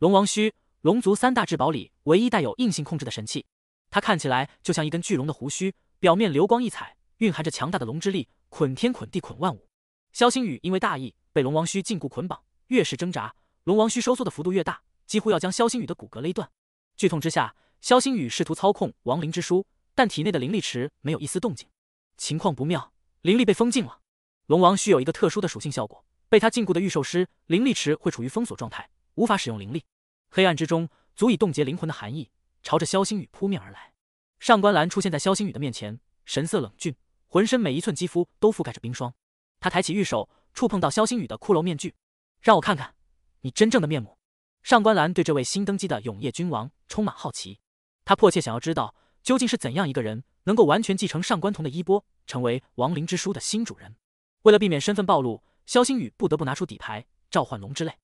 龙王须，龙族三大至宝里唯一带有硬性控制的神器。它看起来就像一根巨龙的胡须，表面流光溢彩，蕴含着强大的龙之力，捆天捆地捆万物。肖星宇因为大意被龙王须禁锢捆绑，越是挣扎，龙王须收缩的幅度越大，几乎要将肖星宇的骨骼勒断。剧痛之下，肖星宇试图操控亡灵之书，但体内的灵力池没有一丝动静，情况不妙，灵力被封禁了。龙王须有一个特殊的属性效果，被他禁锢的御兽师灵力池会处于封锁状态。无法使用灵力，黑暗之中足以冻结灵魂的寒意朝着萧星雨扑面而来。上官岚出现在萧星雨的面前，神色冷峻，浑身每一寸肌肤都覆盖着冰霜。他抬起玉手，触碰到萧星雨的骷髅面具，让我看看你真正的面目。上官岚对这位新登基的永夜君王充满好奇，他迫切想要知道究竟是怎样一个人能够完全继承上官瞳的衣钵，成为亡灵之书的新主人。为了避免身份暴露，萧星雨不得不拿出底牌，召唤龙之泪。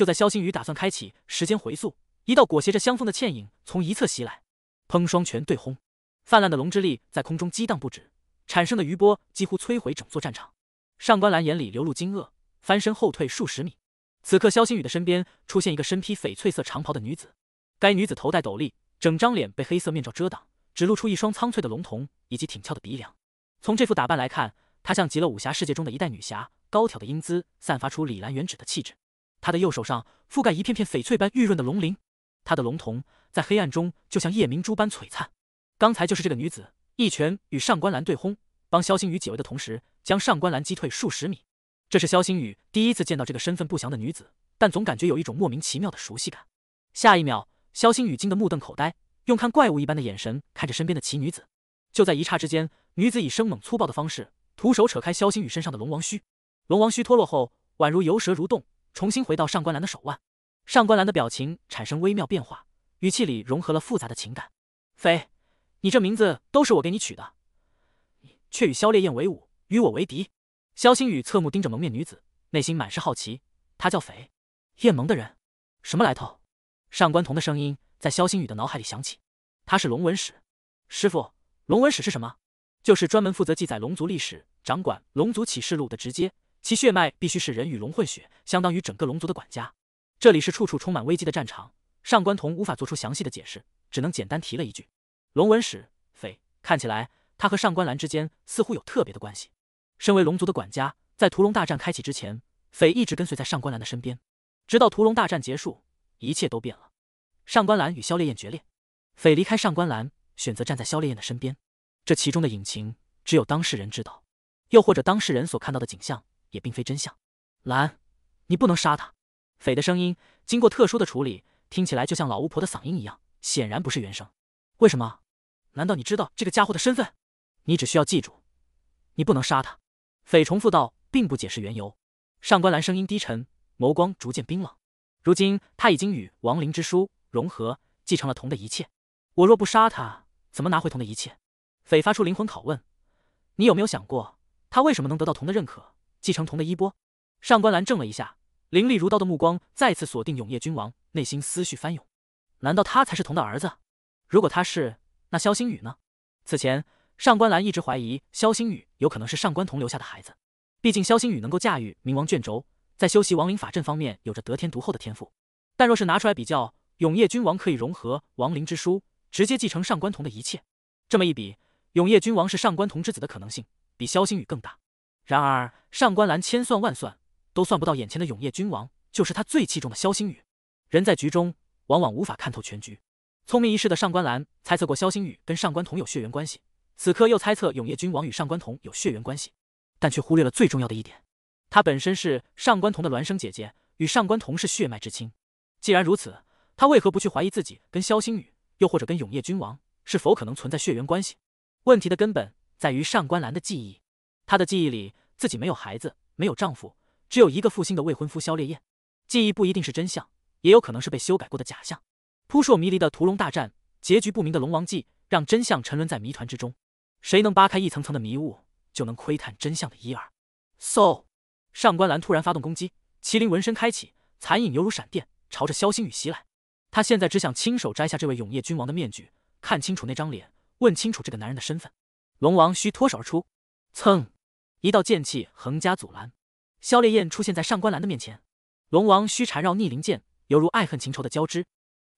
就在萧星宇打算开启时间回溯，一道裹挟着香风的倩影从一侧袭来，砰！双拳对轰，泛滥的龙之力在空中激荡不止，产生的余波几乎摧毁整座战场。上官岚眼里流露惊愕，翻身后退数十米。此刻，萧星宇的身边出现一个身披翡翠色长袍的女子，该女子头戴斗笠，整张脸被黑色面罩遮挡，只露出一双苍翠的龙瞳以及挺翘的鼻梁。从这副打扮来看，她像极了武侠世界中的一代女侠，高挑的英姿散发出李兰圆脂的气质。他的右手上覆盖一片片翡翠般玉润的龙鳞，他的龙瞳在黑暗中就像夜明珠般璀璨。刚才就是这个女子一拳与上官兰对轰，帮萧星宇解围的同时，将上官兰击退数十米。这是萧星宇第一次见到这个身份不详的女子，但总感觉有一种莫名其妙的熟悉感。下一秒，萧星宇惊得目瞪口呆，用看怪物一般的眼神看着身边的奇女子。就在一刹之间，女子以生猛粗暴的方式，徒手扯开萧星宇身上的龙王须。龙王须脱落后，宛如游蛇蠕动。重新回到上官岚的手腕，上官岚的表情产生微妙变化，语气里融合了复杂的情感。匪，你这名字都是我给你取的，你却与萧烈焰为伍，与我为敌。萧星宇侧目盯着蒙面女子，内心满是好奇。他叫斐，燕盟的人，什么来头？上官童的声音在萧星宇的脑海里响起。他是龙文史，师傅，龙文史是什么？就是专门负责记载龙族历史，掌管龙族启示录的直接。其血脉必须是人与龙混血，相当于整个龙族的管家。这里是处处充满危机的战场，上官彤无法做出详细的解释，只能简单提了一句：“龙纹使匪看起来，他和上官兰之间似乎有特别的关系。”身为龙族的管家，在屠龙大战开启之前，匪一直跟随在上官兰的身边，直到屠龙大战结束，一切都变了。上官兰与萧烈焰决裂，匪离开上官兰，选择站在萧烈焰的身边。这其中的隐情，只有当事人知道，又或者当事人所看到的景象。也并非真相，兰，你不能杀他。匪的声音经过特殊的处理，听起来就像老巫婆的嗓音一样，显然不是原声。为什么？难道你知道这个家伙的身份？你只需要记住，你不能杀他。匪重复道，并不解释缘由。上官兰声音低沉，眸光逐渐冰冷。如今他已经与亡灵之书融合，继承了铜的一切。我若不杀他，怎么拿回铜的一切？匪发出灵魂拷问：你有没有想过，他为什么能得到铜的认可？继承童的衣钵，上官岚怔了一下，凌厉如刀的目光再次锁定永夜君王，内心思绪翻涌。难道他才是童的儿子？如果他是，那萧星宇呢？此前，上官岚一直怀疑萧星宇有可能是上官童留下的孩子，毕竟萧星宇能够驾驭冥王卷轴，在修习亡灵法阵方面有着得天独厚的天赋。但若是拿出来比较，永夜君王可以融合亡灵之书，直接继承上官童的一切。这么一比，永夜君王是上官童之子的可能性比萧星宇更大。然而，上官兰千算万算都算不到眼前的永夜君王就是他最器重的萧星宇。人在局中，往往无法看透全局。聪明一世的上官兰猜测过萧星宇跟上官彤有血缘关系，此刻又猜测永夜君王与上官彤有血缘关系，但却忽略了最重要的一点：他本身是上官彤的孪生姐姐，与上官彤是血脉至亲。既然如此，他为何不去怀疑自己跟萧星宇，又或者跟永夜君王是否可能存在血缘关系？问题的根本在于上官兰的记忆，他的记忆里。自己没有孩子，没有丈夫，只有一个负心的未婚夫萧烈焰。记忆不一定是真相，也有可能是被修改过的假象。扑朔迷离的屠龙大战，结局不明的龙王记，让真相沉沦在谜团之中。谁能扒开一层层的迷雾，就能窥探真相的一二。So，上官岚突然发动攻击，麒麟纹身开启，残影犹如闪电，朝着萧星宇袭来。他现在只想亲手摘下这位永夜君王的面具，看清楚那张脸，问清楚这个男人的身份。龙王需脱手而出，蹭。一道剑气横加阻拦，萧烈焰出现在上官岚的面前。龙王须缠绕逆鳞剑，犹如爱恨情仇的交织。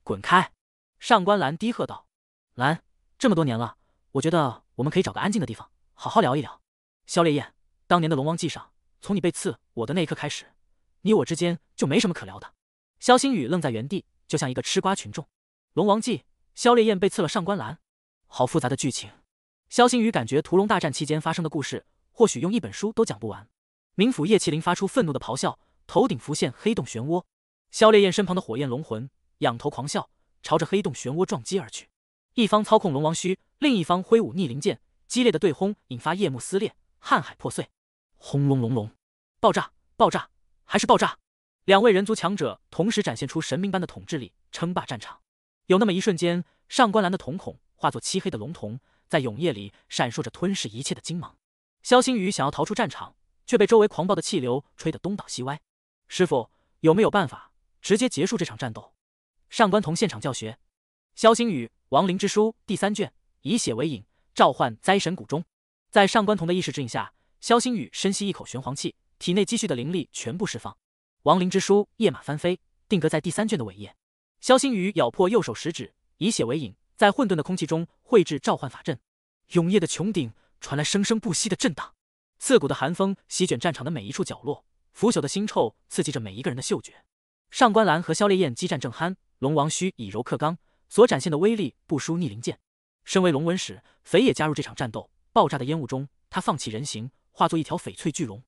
滚开！上官岚低喝道：“岚，这么多年了，我觉得我们可以找个安静的地方，好好聊一聊。”萧烈焰，当年的龙王祭上，从你被刺我的那一刻开始，你我之间就没什么可聊的。萧星宇愣在原地，就像一个吃瓜群众。龙王祭，萧烈焰被刺了。上官岚，好复杂的剧情。萧星宇感觉屠龙大战期间发生的故事。或许用一本书都讲不完。冥府叶麒麟发出愤怒的咆哮，头顶浮现黑洞漩涡。萧烈焰身旁的火焰龙魂仰头狂笑，朝着黑洞漩涡撞击而去。一方操控龙王须，另一方挥舞逆鳞剑，激烈的对轰引发夜幕撕裂，瀚海破碎。轰隆隆隆！爆炸！爆炸！还是爆炸！两位人族强者同时展现出神明般的统治力，称霸战场。有那么一瞬间，上官岚的瞳孔化作漆黑的龙瞳，在永夜里闪烁着吞噬一切的金芒。萧星宇想要逃出战场，却被周围狂暴的气流吹得东倒西歪。师傅有没有办法直接结束这场战斗？上官桐现场教学。萧星宇，亡灵之书第三卷，以血为引，召唤灾神谷中。在上官桐的意识指引下，萧星宇深吸一口玄黄气，体内积蓄的灵力全部释放。亡灵之书页码翻飞，定格在第三卷的尾页。萧星宇咬破右手食指，以血为引，在混沌的空气中绘制召唤法阵。永夜的穹顶。传来生生不息的震荡，刺骨的寒风席卷战场的每一处角落，腐朽的腥臭刺激着每一个人的嗅觉。上官兰和萧烈焰激战正酣，龙王须以柔克刚，所展现的威力不输逆鳞剑。身为龙纹使，肥也加入这场战斗。爆炸的烟雾中，他放弃人形，化作一条翡翠巨龙，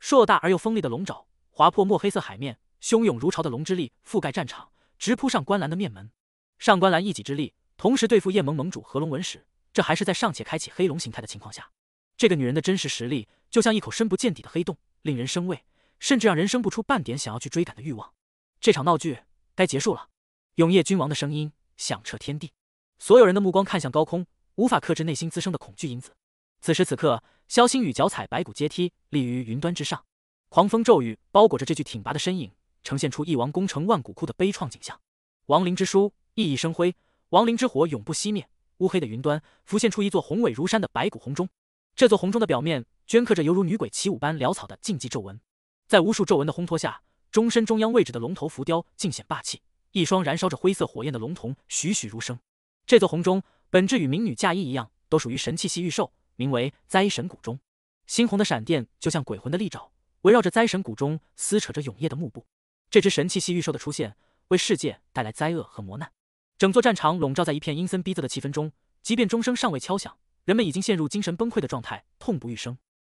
硕大而又锋利的龙爪划破墨黑色海面，汹涌如潮的龙之力覆盖战场，直扑上官兰的面门。上官兰一己之力，同时对付叶盟盟主和龙纹使。这还是在尚且开启黑龙形态的情况下，这个女人的真实实力就像一口深不见底的黑洞，令人生畏，甚至让人生不出半点想要去追赶的欲望。这场闹剧该结束了。永夜君王的声音响彻天地，所有人的目光看向高空，无法克制内心滋生的恐惧因子。此时此刻，萧星宇脚踩白骨阶梯，立于云端之上，狂风骤雨包裹着这具挺拔的身影，呈现出一王功成万骨枯的悲怆景象。亡灵之书熠熠生辉，亡灵之火永不熄灭。乌黑的云端浮现出一座宏伟如山的白骨红钟，这座红钟的表面镌刻着犹如女鬼起舞般潦草的禁忌皱纹，在无数皱纹的烘托下，钟身中央位置的龙头浮雕尽显霸气，一双燃烧着灰色火焰的龙头栩栩如生。这座红钟本质与冥女嫁衣一样，都属于神器系御兽，名为灾神谷钟。猩红的闪电就像鬼魂的利爪，围绕着灾神谷钟撕扯着永夜的幕布。这只神器系御兽的出现，为世界带来灾厄和磨难。整座战场笼罩在一片阴森逼仄的气氛中，即便钟声尚未敲响，人们已经陷入精神崩溃的状态，痛不欲生。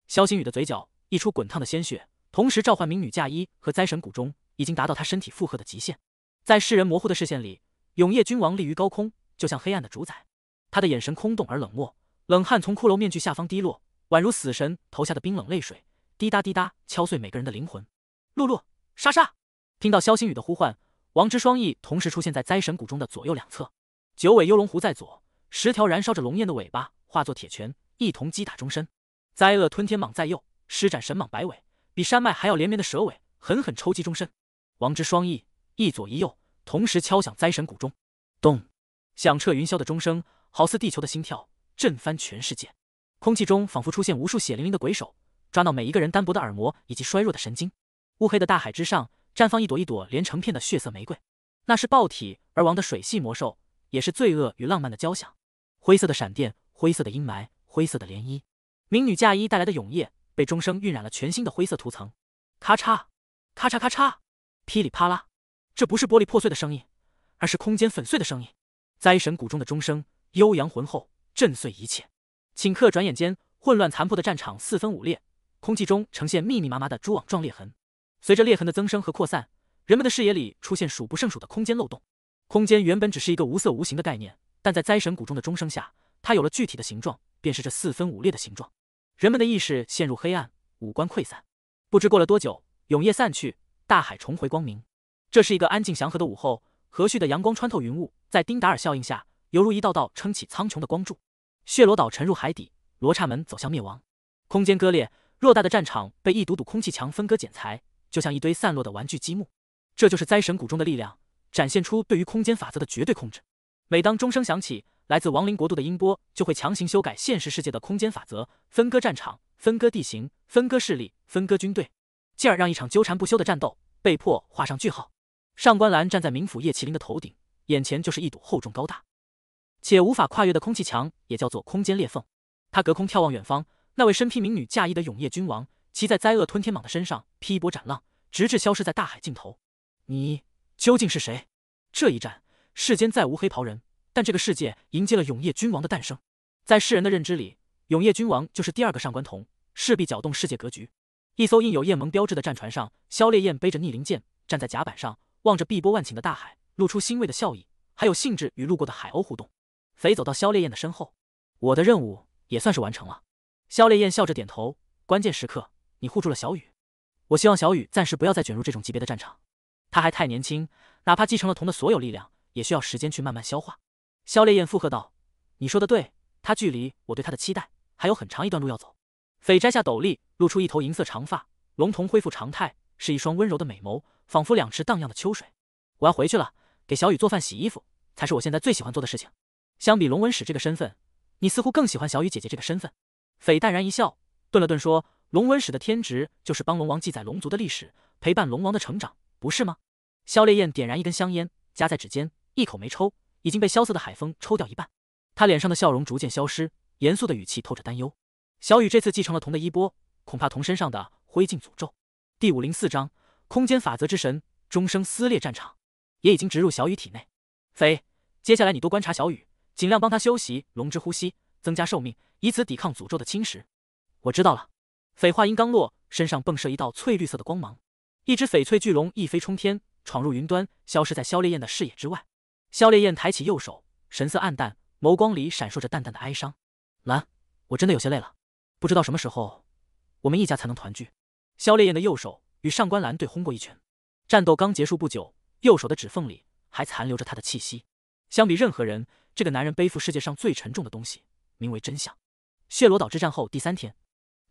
肖星宇的嘴角溢出滚烫的鲜血，同时召唤名女嫁衣和灾神谷中已经达到他身体负荷的极限。在世人模糊的视线里，永夜君王立于高空，就像黑暗的主宰。他的眼神空洞而冷漠，冷汗从骷髅面具下方滴落，宛如死神投下的冰冷泪水，滴答滴答敲碎每个人的灵魂。露露，莎莎，听到肖星宇的呼唤。王之双翼同时出现在灾神谷中的左右两侧，九尾幽龙狐在左，十条燃烧着龙焰的尾巴化作铁拳，一同击打钟身；灾厄吞天蟒在右，施展神蟒摆尾，比山脉还要连绵的蛇尾狠狠抽击钟身。王之双翼一左一右，同时敲响灾神谷钟，咚！响彻云霄的钟声，好似地球的心跳，震翻全世界。空气中仿佛出现无数血淋淋的鬼手，抓到每一个人单薄的耳膜以及衰弱的神经。乌黑的大海之上。绽放一朵一朵连成片的血色玫瑰，那是爆体而亡的水系魔兽，也是罪恶与浪漫的交响。灰色的闪电，灰色的阴霾，灰色的涟漪。民女嫁衣带来的永夜，被钟声晕染了全新的灰色涂层。咔嚓，咔嚓咔嚓，噼里啪啦，这不是玻璃破碎的声音，而是空间粉碎的声音。灾神谷中的钟声悠扬浑厚，震碎一切。顷刻转眼间，混乱残破的战场四分五裂，空气中呈现密密麻麻的蛛网状裂痕。随着裂痕的增生和扩散，人们的视野里出现数不胜数的空间漏洞。空间原本只是一个无色无形的概念，但在灾神谷中的钟声下，它有了具体的形状，便是这四分五裂的形状。人们的意识陷入黑暗，五官溃散。不知过了多久，永夜散去，大海重回光明。这是一个安静祥和的午后，和煦的阳光穿透云雾，在丁达尔效应下，犹如一道道撑起苍穹的光柱。血罗岛沉入海底，罗刹门走向灭亡。空间割裂，偌大的战场被一堵堵空气墙分割剪裁。就像一堆散落的玩具积木，这就是灾神谷中的力量展现出对于空间法则的绝对控制。每当钟声响起，来自亡灵国度的音波就会强行修改现实世界的空间法则，分割战场，分割地形，分割势力，分割军队，进而让一场纠缠不休的战斗被迫画上句号。上官岚站在冥府夜麒麟的头顶，眼前就是一堵厚重高大且无法跨越的空气墙，也叫做空间裂缝。他隔空眺望远方，那位身披冥女嫁衣的永夜君王。骑在灾厄吞天蟒的身上劈波斩浪，直至消失在大海尽头。你究竟是谁？这一战，世间再无黑袍人，但这个世界迎接了永夜君王的诞生。在世人的认知里，永夜君王就是第二个上官童，势必搅动世界格局。一艘印有夜盟标志的战船上，萧烈焰背着逆鳞剑，站在甲板上，望着碧波万顷的大海，露出欣慰的笑意，还有兴致与路过的海鸥互动。飞走到萧烈焰的身后，我的任务也算是完成了。萧烈焰笑着点头，关键时刻。你护住了小雨，我希望小雨暂时不要再卷入这种级别的战场，他还太年轻，哪怕继承了童的所有力量，也需要时间去慢慢消化。肖烈焰附和道：“你说的对，他距离我对他的期待还有很长一段路要走。”斐摘下斗笠，露出一头银色长发，龙瞳恢复常态，是一双温柔的美眸，仿佛两池荡漾的秋水。我要回去了，给小雨做饭、洗衣服，才是我现在最喜欢做的事情。相比龙纹使这个身份，你似乎更喜欢小雨姐姐这个身份。斐淡然一笑，顿了顿说。龙纹使的天职就是帮龙王记载龙族的历史，陪伴龙王的成长，不是吗？萧烈焰点燃一根香烟，夹在指尖，一口没抽，已经被萧瑟的海风抽掉一半。他脸上的笑容逐渐消失，严肃的语气透着担忧。小雨这次继承了铜的衣钵，恐怕铜身上的灰烬诅咒。第五零四章：空间法则之神。终生撕裂战场，也已经植入小雨体内。飞，接下来你多观察小雨，尽量帮他修习龙之呼吸，增加寿命，以此抵抗诅咒的侵蚀。我知道了。匪话音刚落，身上迸射一道翠绿色的光芒，一只翡翠巨龙一飞冲天，闯入云端，消失在萧烈焰的视野之外。萧烈焰抬起右手，神色黯淡，眸光里闪烁着淡淡的哀伤。蓝，我真的有些累了，不知道什么时候我们一家才能团聚。萧烈焰的右手与上官兰对轰过一拳，战斗刚结束不久，右手的指缝里还残留着他的气息。相比任何人，这个男人背负世界上最沉重的东西，名为真相。血罗岛之战后第三天。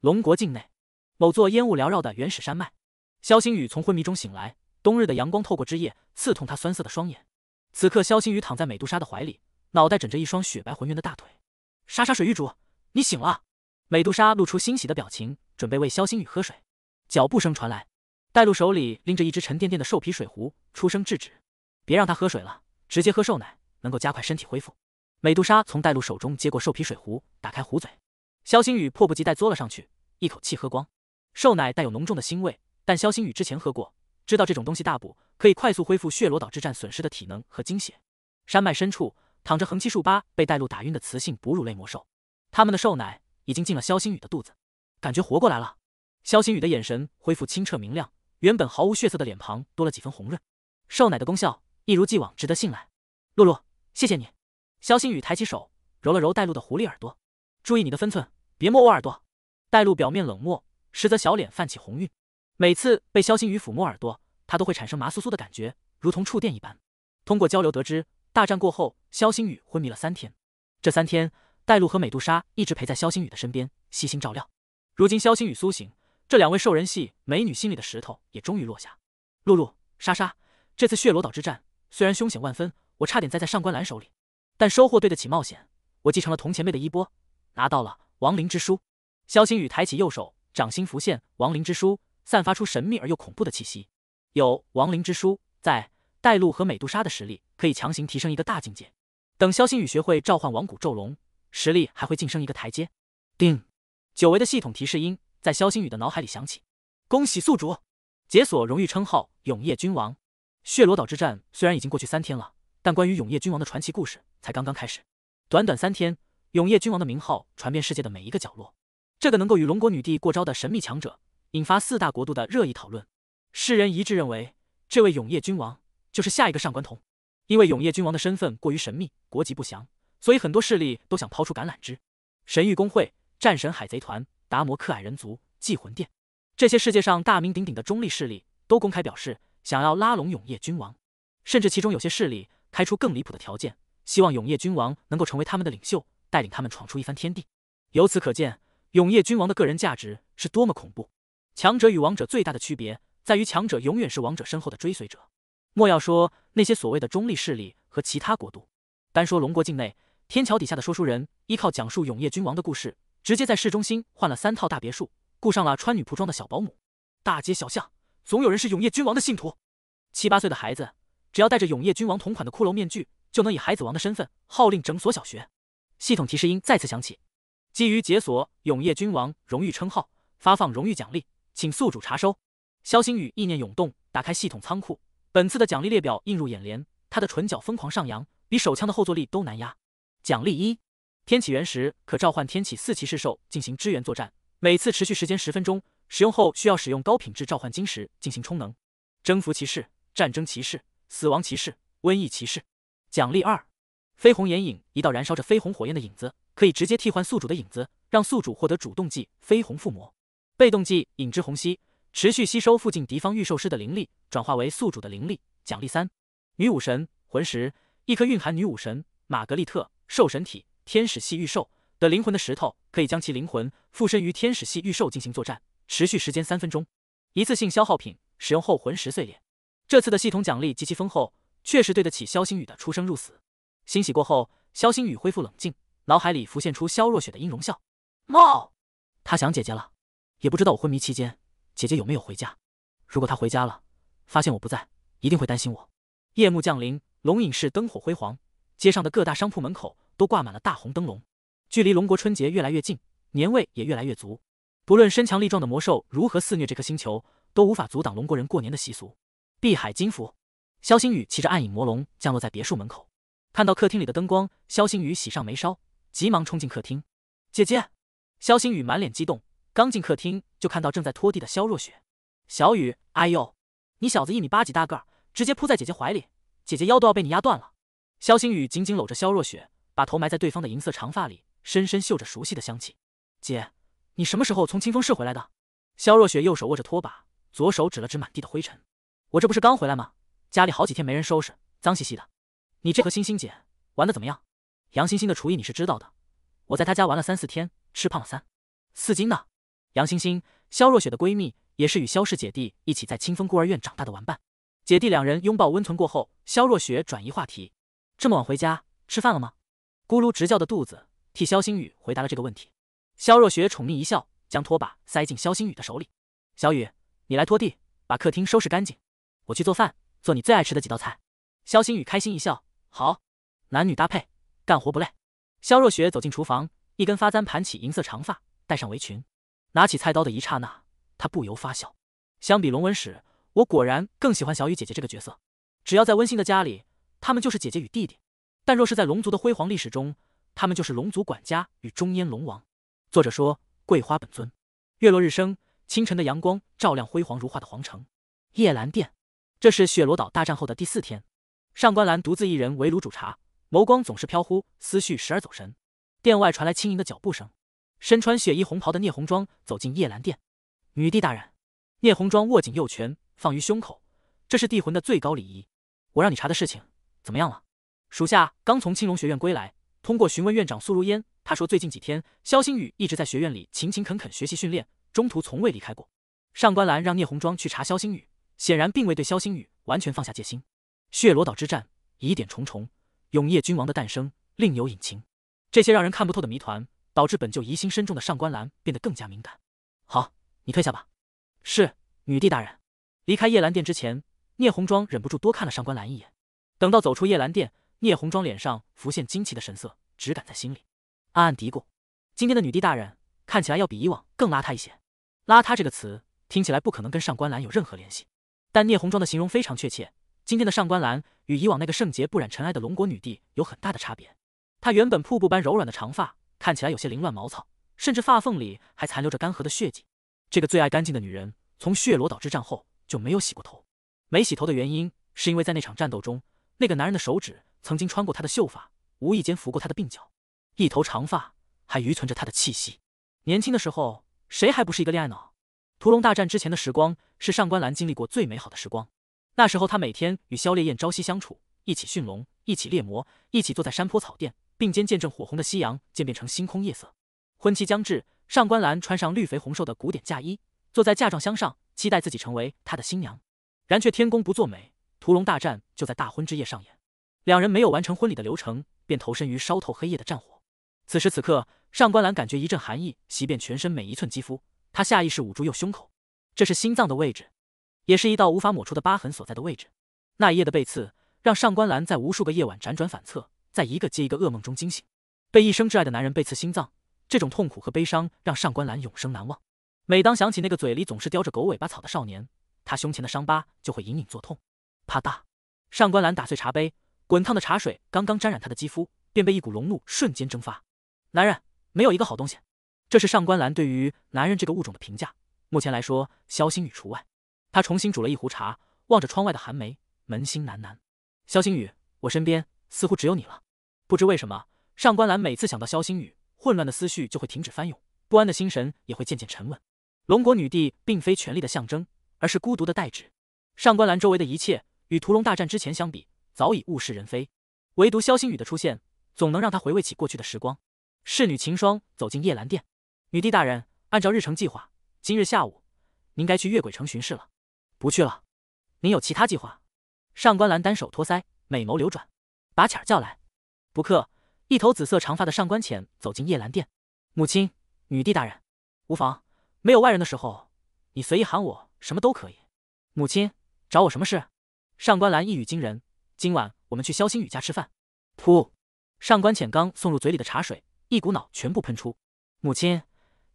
龙国境内，某座烟雾缭绕的原始山脉，肖星宇从昏迷中醒来。冬日的阳光透过枝叶，刺痛他酸涩的双眼。此刻，肖星宇躺在美杜莎的怀里，脑袋枕着一双雪白浑圆的大腿。莎莎水玉主，你醒了。美杜莎露出欣喜的表情，准备喂肖星宇喝水。脚步声传来，戴露手里拎着一只沉甸甸的兽皮水壶，出声制止：“别让他喝水了，直接喝兽奶，能够加快身体恢复。”美杜莎从戴露手中接过兽皮水壶，打开壶嘴。萧星宇迫不及待坐了上去，一口气喝光。兽奶带有浓重的腥味，但萧星宇之前喝过，知道这种东西大补，可以快速恢复血罗岛之战损失的体能和精血。山脉深处躺着横七竖八被带路打晕的雌性哺乳类魔兽，他们的兽奶已经进了萧星宇的肚子，感觉活过来了。萧星宇的眼神恢复清澈明亮，原本毫无血色的脸庞多了几分红润。兽奶的功效一如既往值得信赖。露露，谢谢你。萧星宇抬起手揉了揉带路的狐狸耳朵。注意你的分寸，别摸我耳朵。戴露表面冷漠，实则小脸泛起红晕。每次被萧星宇抚摸耳朵，她都会产生麻酥酥的感觉，如同触电一般。通过交流得知，大战过后，萧星宇昏迷了三天。这三天，戴露和美杜莎一直陪在萧星宇的身边，悉心照料。如今萧星宇苏醒，这两位兽人系美女心里的石头也终于落下。露露、莎莎，这次血罗岛之战虽然凶险万分，我差点栽在上官岚手里，但收获对得起冒险。我继承了铜前辈的衣钵。拿到了亡灵之书，肖星宇抬起右手，掌心浮现亡灵之书，散发出神秘而又恐怖的气息。有亡灵之书在，带路和美杜莎的实力可以强行提升一个大境界。等肖星宇学会召唤亡骨咒龙，实力还会晋升一个台阶。叮，久违的系统提示音在肖星宇的脑海里响起。恭喜宿主解锁荣誉称号“永夜君王”。血罗岛之战虽然已经过去三天了，但关于永夜君王的传奇故事才刚刚开始。短短三天。永夜君王的名号传遍世界的每一个角落，这个能够与龙国女帝过招的神秘强者，引发四大国度的热议讨论。世人一致认为，这位永夜君王就是下一个上官童。因为永夜君王的身份过于神秘，国籍不详，所以很多势力都想抛出橄榄枝。神域公会、战神海贼团、达摩克矮人族、祭魂殿，这些世界上大名鼎鼎的中立势力都公开表示想要拉拢永夜君王，甚至其中有些势力开出更离谱的条件，希望永夜君王能够成为他们的领袖。带领他们闯出一番天地。由此可见，永夜君王的个人价值是多么恐怖。强者与王者最大的区别，在于强者永远是王者身后的追随者。莫要说那些所谓的中立势力和其他国度，单说龙国境内，天桥底下的说书人，依靠讲述永夜君王的故事，直接在市中心换了三套大别墅，雇上了穿女仆装的小保姆。大街小巷，总有人是永夜君王的信徒。七八岁的孩子，只要戴着永夜君王同款的骷髅面具，就能以孩子王的身份号令整所小学。系统提示音再次响起，基于解锁永夜君王荣誉称号，发放荣誉奖励，请宿主查收。肖星宇意念涌动，打开系统仓库，本次的奖励列表映入眼帘，他的唇角疯狂上扬，比手枪的后坐力都难压。奖励一：天启原石，可召唤天启四骑士兽进行支援作战，每次持续时间十分钟，使用后需要使用高品质召唤晶石进行充能。征服骑士、战争骑士、死亡骑士、瘟疫骑士。奖励二。绯红眼影，一道燃烧着绯红火焰的影子，可以直接替换宿主的影子，让宿主获得主动技绯红附魔，被动技影之虹吸，持续吸收附近敌方御兽师的灵力，转化为宿主的灵力。奖励三，女武神魂石，一颗蕴含女武神玛格丽特兽神体天使系御兽的灵魂的石头，可以将其灵魂附身于天使系御兽进行作战，持续时间三分钟，一次性消耗品，使用后魂石碎裂。这次的系统奖励极其丰厚，确实对得起肖星宇的出生入死。欣喜过后，肖星宇恢复冷静，脑海里浮现出肖若雪的音容笑貌。他想姐姐了，也不知道我昏迷期间，姐姐有没有回家。如果她回家了，发现我不在，一定会担心我。夜幕降临，龙隐市灯火辉煌，街上的各大商铺门口都挂满了大红灯笼。距离龙国春节越来越近，年味也越来越足。不论身强力壮的魔兽如何肆虐这颗星球，都无法阻挡龙国人过年的习俗。碧海金服，肖星宇骑着暗影魔龙降落在别墅门口。看到客厅里的灯光，肖星宇喜上眉梢，急忙冲进客厅。姐姐，肖星宇满脸激动，刚进客厅就看到正在拖地的肖若雪。小雨，哎呦，你小子一米八几大个，直接扑在姐姐怀里，姐姐腰都要被你压断了。肖星宇紧紧搂着肖若雪，把头埋在对方的银色长发里，深深嗅着熟悉的香气。姐，你什么时候从清风市回来的？肖若雪右手握着拖把，左手指了指满地的灰尘。我这不是刚回来吗？家里好几天没人收拾，脏兮兮的。你这和欣欣姐玩的怎么样？杨欣欣的厨艺你是知道的，我在她家玩了三四天，吃胖了三四斤呢。杨欣欣，肖若雪的闺蜜，也是与肖氏姐弟一起在清风孤儿院长大的玩伴。姐弟两人拥抱温存过后，肖若雪转移话题：“这么晚回家，吃饭了吗？”咕噜直叫的肚子替肖新宇回答了这个问题。肖若雪宠溺一笑，将拖把塞进肖新宇的手里：“小雨，你来拖地，把客厅收拾干净。我去做饭，做你最爱吃的几道菜。”肖新宇开心一笑。好，男女搭配干活不累。萧若雪走进厨房，一根发簪盘起银色长发，戴上围裙，拿起菜刀的一刹那，她不由发笑。相比龙文史，我果然更喜欢小雨姐姐这个角色。只要在温馨的家里，他们就是姐姐与弟弟；但若是在龙族的辉煌历史中，他们就是龙族管家与中烟龙王。作者说：桂花本尊。月落日升，清晨的阳光照亮辉煌如画的皇城夜兰殿。这是雪罗岛大战后的第四天。上官岚独自一人围炉煮茶，眸光总是飘忽，思绪时而走神。殿外传来轻盈的脚步声，身穿血衣红袍的聂红妆走进夜兰殿。女帝大人，聂红妆握紧右拳放于胸口，这是帝魂的最高礼仪。我让你查的事情怎么样了？属下刚从青龙学院归来，通过询问院长苏如烟，他说最近几天肖星宇一直在学院里勤勤恳恳学习训练，中途从未离开过。上官岚让聂红妆去查肖星宇，显然并未对肖星宇完全放下戒心。血罗岛之战疑点重重，永夜君王的诞生另有隐情。这些让人看不透的谜团，导致本就疑心深重的上官岚变得更加敏感。好，你退下吧。是，女帝大人。离开夜兰殿之前，聂红妆忍不住多看了上官岚一眼。等到走出夜兰殿，聂红妆脸上浮现惊奇的神色，只敢在心里暗暗嘀咕：今天的女帝大人看起来要比以往更邋遢一些。邋遢这个词听起来不可能跟上官岚有任何联系，但聂红妆的形容非常确切。今天的上官岚与以往那个圣洁不染尘埃的龙国女帝有很大的差别。她原本瀑布般柔软的长发看起来有些凌乱毛糙，甚至发缝里还残留着干涸的血迹。这个最爱干净的女人，从血罗岛之战后就没有洗过头。没洗头的原因，是因为在那场战斗中，那个男人的手指曾经穿过她的秀发，无意间拂过她的鬓角。一头长发还余存着她的气息。年轻的时候，谁还不是一个恋爱脑？屠龙大战之前的时光，是上官岚经历过最美好的时光。那时候，他每天与萧烈焰朝夕相处，一起驯龙，一起猎魔，一起坐在山坡草甸，并肩见证火红的夕阳渐变成星空夜色。婚期将至，上官岚穿上绿肥红瘦的古典嫁衣，坐在嫁妆箱上，期待自己成为他的新娘。然却天公不作美，屠龙大战就在大婚之夜上演。两人没有完成婚礼的流程，便投身于烧透黑夜的战火。此时此刻，上官岚感觉一阵寒意袭遍全身每一寸肌肤，他下意识捂住右胸口，这是心脏的位置。也是一道无法抹除的疤痕所在的位置。那一夜的背刺，让上官岚在无数个夜晚辗转反侧，在一个接一个噩梦中惊醒。被一生挚爱的男人背刺心脏，这种痛苦和悲伤让上官岚永生难忘。每当想起那个嘴里总是叼着狗尾巴草的少年，他胸前的伤疤就会隐隐作痛。啪嗒，上官岚打碎茶杯，滚烫的茶水刚刚沾染他的肌肤，便被一股龙怒瞬间蒸发。男人没有一个好东西，这是上官岚对于男人这个物种的评价。目前来说，肖星宇除外。他重新煮了一壶茶，望着窗外的寒梅，扪心喃喃：“萧星宇，我身边似乎只有你了。”不知为什么，上官岚每次想到萧星宇，混乱的思绪就会停止翻涌，不安的心神也会渐渐沉稳。龙国女帝并非权力的象征，而是孤独的代指。上官岚周围的一切与屠龙大战之前相比，早已物是人非。唯独萧星宇的出现，总能让他回味起过去的时光。侍女秦霜走进夜兰殿，女帝大人，按照日程计划，今日下午您该去月鬼城巡视了。不去了，你有其他计划？上官兰单手托腮，美眸流转，把浅儿叫来。不客，一头紫色长发的上官浅走进夜兰殿。母亲，女帝大人，无妨，没有外人的时候，你随意喊我什么都可以。母亲，找我什么事？上官兰一语惊人，今晚我们去萧星宇家吃饭。噗！上官浅刚送入嘴里的茶水，一股脑全部喷出。母亲，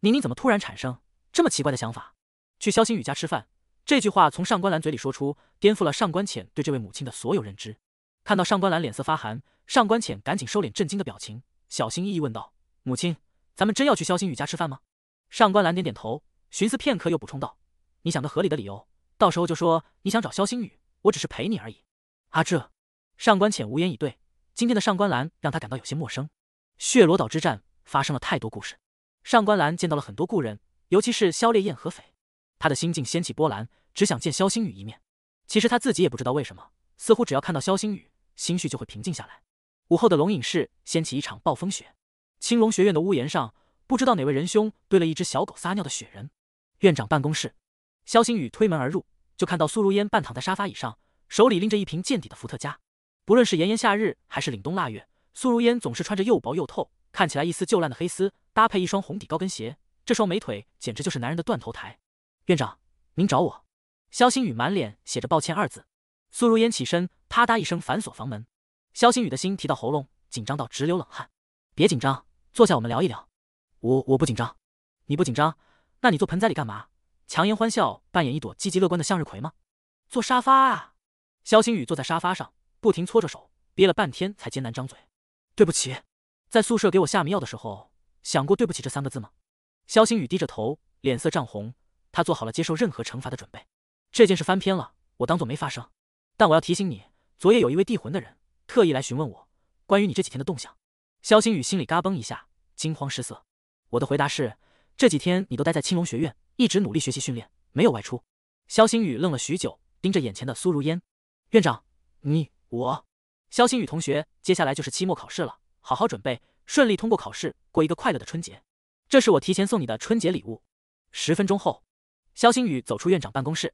您您怎么突然产生这么奇怪的想法？去萧星宇家吃饭？这句话从上官岚嘴里说出，颠覆了上官浅对这位母亲的所有认知。看到上官岚脸色发寒，上官浅赶紧收敛震惊的表情，小心翼翼问道：“母亲，咱们真要去萧星宇家吃饭吗？”上官岚点点头，寻思片刻又补充道：“你想个合理的理由，到时候就说你想找萧星宇，我只是陪你而已。”阿这。上官浅无言以对。今天的上官岚让他感到有些陌生。血罗岛之战发生了太多故事，上官岚见到了很多故人，尤其是萧烈焰和斐。他的心境掀起波澜，只想见萧星宇一面。其实他自己也不知道为什么，似乎只要看到萧星宇，心绪就会平静下来。午后的龙隐室掀起一场暴风雪，青龙学院的屋檐上不知道哪位仁兄堆了一只小狗撒尿的雪人。院长办公室，萧星宇推门而入，就看到苏如烟半躺在沙发椅上，手里拎着一瓶见底的伏特加。不论是炎炎夏日还是凛冬腊月，苏如烟总是穿着又薄又透，看起来一丝旧烂的黑丝，搭配一双红底高跟鞋，这双美腿简直就是男人的断头台。院长，您找我？肖星宇满脸写着抱歉二字。苏如烟起身，啪嗒一声反锁房门。肖星宇的心提到喉咙，紧张到直流冷汗。别紧张，坐下，我们聊一聊。我我不紧张。你不紧张，那你坐盆栽里干嘛？强颜欢笑，扮演一朵积极乐观的向日葵吗？坐沙发啊！肖星宇坐在沙发上，不停搓着手，憋了半天才艰难张嘴。对不起，在宿舍给我下迷药的时候，想过对不起这三个字吗？肖星宇低着头，脸色涨红。他做好了接受任何惩罚的准备。这件事翻篇了，我当做没发生。但我要提醒你，昨夜有一位地魂的人特意来询问我关于你这几天的动向。肖星宇心里嘎嘣一下，惊慌失色。我的回答是：这几天你都待在青龙学院，一直努力学习训练，没有外出。肖星宇愣了许久，盯着眼前的苏如烟院长：“你我，肖星宇同学，接下来就是期末考试了，好好准备，顺利通过考试，过一个快乐的春节。这是我提前送你的春节礼物。十分钟后。”肖星宇走出院长办公室，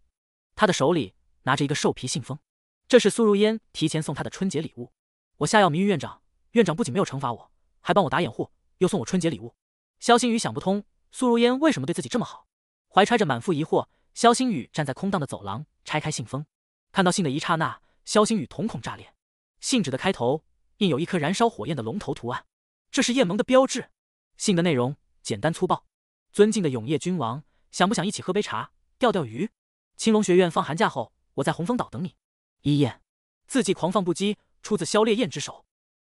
他的手里拿着一个兽皮信封，这是苏如烟提前送他的春节礼物。我下药迷晕院长，院长不仅没有惩罚我，还帮我打掩护，又送我春节礼物。肖星宇想不通苏如烟为什么对自己这么好，怀揣着满腹疑惑，肖星宇站在空荡的走廊，拆开信封，看到信的一刹那，肖星宇瞳孔炸裂。信纸的开头印有一颗燃烧火焰的龙头图案，这是叶盟的标志。信的内容简单粗暴：尊敬的永夜君王。想不想一起喝杯茶、钓钓鱼？青龙学院放寒假后，我在红枫岛等你。一燕，字迹狂放不羁，出自萧烈焰之手。